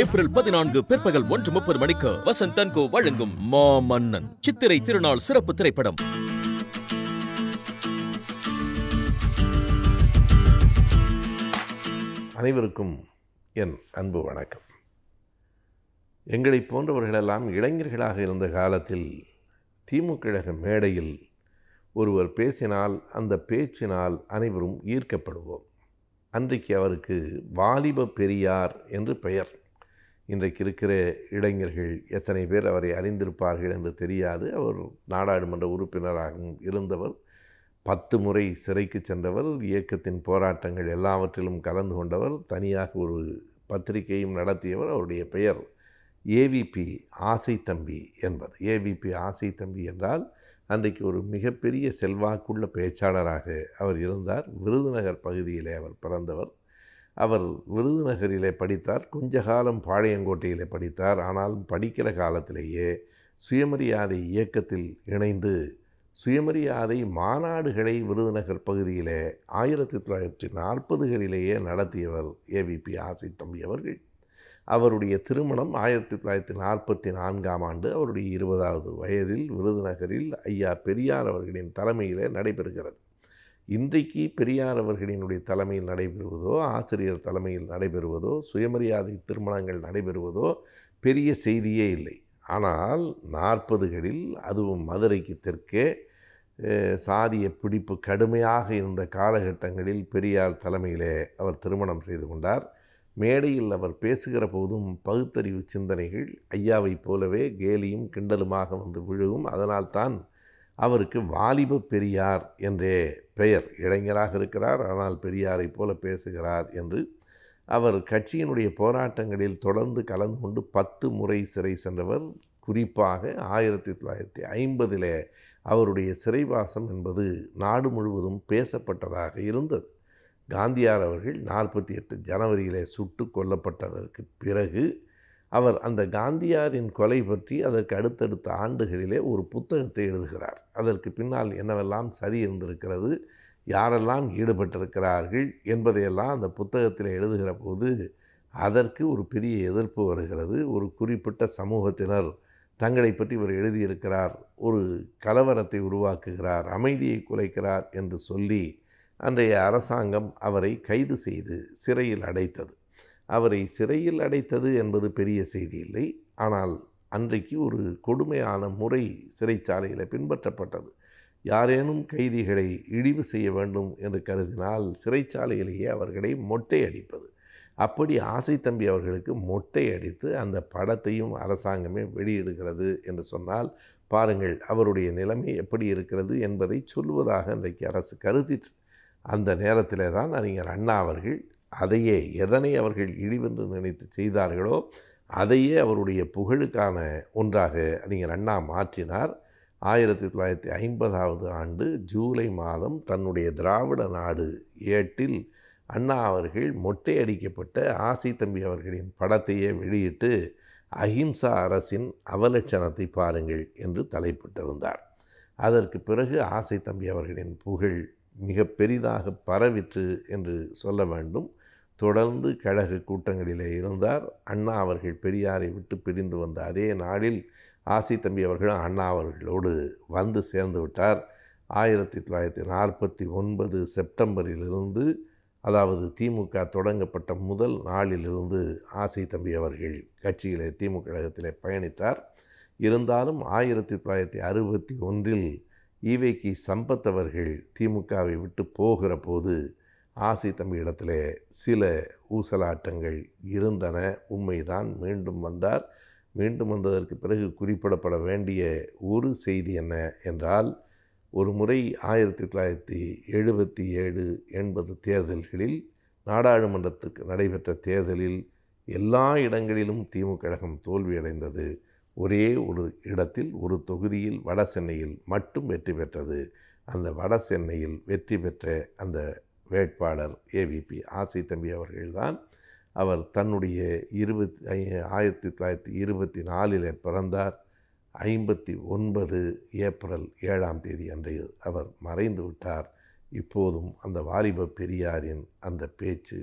April பதினான்கு பிற்பகல் ஒன்று முப்பது மணிக்கு வசந்த் தன்கோ வழங்கும் மா மன்னன் சித்திரை திருநாள் சிறப்பு திரைப்படம் அனைவருக்கும் என் அன்பு வணக்கம் எங்களைப் போன்றவர்களெல்லாம் இளைஞர்களாக இருந்த காலத்தில் திமுக மேடையில் ஒருவர் பேசினால் அந்த பேச்சினால் அனைவரும் ஈர்க்கப்படுவோம் அன்றைக்கு அவருக்கு வாலிப பெரியார் என்று பெயர் இன்றைக்கு இருக்கிற இளைஞர்கள் எத்தனை பேர் அவரை அறிந்திருப்பார்கள் என்று தெரியாது அவர் நாடாளுமன்ற உறுப்பினராகவும் இருந்தவர் பத்து முறை சிறைக்கு சென்றவர் இயக்கத்தின் போராட்டங்கள் எல்லாவற்றிலும் கலந்து கொண்டவர் தனியாக ஒரு பத்திரிகையும் நடத்தியவர் அவருடைய பெயர் ஏவிபி ஆசை தம்பி என்பது ஏவிபி ஆசை தம்பி என்றால் அன்றைக்கு ஒரு மிகப்பெரிய செல்வாக்குள்ள பேச்சாளராக அவர் இருந்தார் விருதுநகர் பகுதியிலே அவர் பிறந்தவர் அவர் விருதுநகரிலே படித்தார் கொஞ்ச காலம் பாளையங்கோட்டையிலே படித்தார் ஆனாலும் படிக்கிற காலத்திலேயே சுயமரியாதை இயக்கத்தில் இணைந்து சுயமரியாதை மாநாடுகளை விருதுநகர் பகுதியிலே ஆயிரத்தி தொள்ளாயிரத்தி நாற்பதுகளிலேயே நடத்தியவர் ஏவிபி ஆசை தம்பி அவர்கள் அவருடைய திருமணம் ஆயிரத்தி தொள்ளாயிரத்தி நாற்பத்தி நான்காம் ஆண்டு அவருடைய இருபதாவது வயதில் விருதுநகரில் ஐயா பெரியார் அவர்களின் தலைமையிலே நடைபெறுகிறது இன்றைக்கு பெரியார் அவர்களினுடைய தலைமையில் நடைபெறுவதோ ஆசிரியர் தலைமையில் நடைபெறுவதோ சுயமரியாதை திருமணங்கள் நடைபெறுவதோ பெரிய செய்தியே இல்லை ஆனால் நாற்பதுகளில் அதுவும் மதுரைக்கு தெற்கே சாதிய பிடிப்பு கடுமையாக இருந்த காலகட்டங்களில் பெரியார் தலைமையிலே அவர் திருமணம் செய்து கொண்டார் மேடையில் அவர் பேசுகிற போதும் பகுத்தறிவு சிந்தனைகள் ஐயாவைப் போலவே கேலியும் கிண்டலுமாக வந்து விழுகும் அதனால்தான் அவருக்கு வாலிப பெரியார் என்றே பெயர் இளைஞராக இருக்கிறார் ஆனால் பெரியாரை போல பேசுகிறார் என்று அவர் கட்சியினுடைய போராட்டங்களில் தொடர்ந்து கலந்து கொண்டு பத்து முறை சிறை சென்றவர் குறிப்பாக ஆயிரத்தி தொள்ளாயிரத்தி ஐம்பதிலே அவருடைய சிறைவாசம் என்பது நாடு முழுவதும் பேசப்பட்டதாக இருந்தது காந்தியார் அவர்கள் நாற்பத்தி எட்டு ஜனவரியிலே சுட்டு கொல்லப்பட்டதற்கு பிறகு அவர் அந்த காந்தியாரின் கொலை பற்றி அதற்கு அடுத்தடுத்த ஆண்டுகளிலே ஒரு புத்தகத்தை எழுதுகிறார் அதற்கு பின்னால் என்னவெல்லாம் சரி இருந்திருக்கிறது யாரெல்லாம் ஈடுபட்டிருக்கிறார்கள் என்பதையெல்லாம் அந்த புத்தகத்தில் எழுதுகிற போது அதற்கு ஒரு பெரிய எதிர்ப்பு வருகிறது ஒரு குறிப்பிட்ட சமூகத்தினர் தங்களை பற்றி இவர் எழுதியிருக்கிறார் ஒரு கலவரத்தை உருவாக்குகிறார் அமைதியை குலைக்கிறார் என்று சொல்லி அன்றைய அரசாங்கம் அவரை கைது செய்து சிறையில் அடைத்தது அவரை சிறையில் அடைத்தது என்பது பெரிய செய்தி இல்லை ஆனால் அன்றைக்கு ஒரு கொடுமையான முறை சிறைச்சாலையில் பின்பற்றப்பட்டது யாரேனும் கைதிகளை இழிவு செய்ய வேண்டும் என்று கருதினால் சிறைச்சாலையிலேயே அவர்களை மொட்டை அடிப்பது அப்படி ஆசை தம்பி அவர்களுக்கு மொட்டை அடித்து அந்த படத்தையும் அரசாங்கமே வெளியிடுகிறது என்று சொன்னால் பாருங்கள் அவருடைய நிலைமை எப்படி இருக்கிறது என்பதை சொல்வதாக இன்றைக்கு அரசு கருதிற்று அந்த நேரத்தில் தான் அறிஞர் அண்ணா அவர்கள் அதையே எதனை அவர்கள் இழிவென்று நினைத்து செய்தார்களோ அதையே அவருடைய புகழுக்கான ஒன்றாக அறிஞர் அண்ணா மாற்றினார் ஆயிரத்தி தொள்ளாயிரத்தி ஐம்பதாவது ஆண்டு ஜூலை மாதம் தன்னுடைய திராவிட நாடு ஏட்டில் அண்ணா அவர்கள் மொட்டை அடிக்கப்பட்ட ஆசி தம்பி அவர்களின் படத்தையே வெளியிட்டு அஹிம்சா அரசின் அவலட்சணத்தை பாருங்கள் என்று தலைப்பிட்டிருந்தார் அதற்கு பிறகு ஆசை தம்பி அவர்களின் புகழ் மிக பெரிதாக பரவிற்று என்று சொல்ல வேண்டும் தொடர்ந்து கழக கூட்டங்களிலே இருந்தார் அண்ணா அவர்கள் பெரியாரை விட்டு பிரிந்து வந்த அதே நாளில் ஆசி தம்பி அவர்களும் அண்ணா அவர்களோடு வந்து சேர்ந்து விட்டார் ஆயிரத்தி தொள்ளாயிரத்தி நாற்பத்தி ஒன்பது செப்டம்பரிலிருந்து அதாவது திமுக தொடங்கப்பட்ட முதல் நாளிலிருந்து ஆசை தம்பி அவர்கள் கட்சியிலே திமுக கழகத்திலே பயணித்தார் இருந்தாலும் ஆயிரத்தி தொள்ளாயிரத்தி அறுபத்தி ஒன்றில் ஈவைக்கு சம்பத் அவர்கள் திமுகவை விட்டு போகிற போது ஆசி தம்பியிடத்திலே சில ஊசலாட்டங்கள் இருந்தன உண்மைதான் மீண்டும் வந்தார் மீண்டும் வந்ததற்கு பிறகு குறிப்பிடப்பட வேண்டிய ஒரு செய்தி என்ன என்றால் ஒரு முறை ஆயிரத்தி தொள்ளாயிரத்தி எழுபத்தி ஏழு எண்பது தேர்தல்களில் நாடாளுமன்றத்துக்கு நடைபெற்ற தேர்தலில் எல்லா இடங்களிலும் திமுக கழகம் தோல்வியடைந்தது ஒரே ஒரு இடத்தில் ஒரு தொகுதியில் வட சென்னையில் மட்டும் வெற்றி பெற்றது அந்த வட சென்னையில் வெற்றி பெற்ற அந்த வேட்பாளர் ஏவிபி ஆசை தம்பி அவர்கள்தான் அவர் தன்னுடைய இருபத்தி ஆயிரத்தி தொள்ளாயிரத்தி இருபத்தி நாலில் பிறந்தார் ஐம்பத்தி ஒன்பது ஏப்ரல் ஏழாம் தேதி அன்றைய அவர் மறைந்து விட்டார் இப்போதும் அந்த வாலிப பெரியாரின் அந்த பேச்சு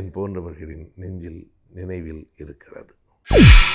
என் போன்றவர்களின் நெஞ்சில் நினைவில் இருக்கிறது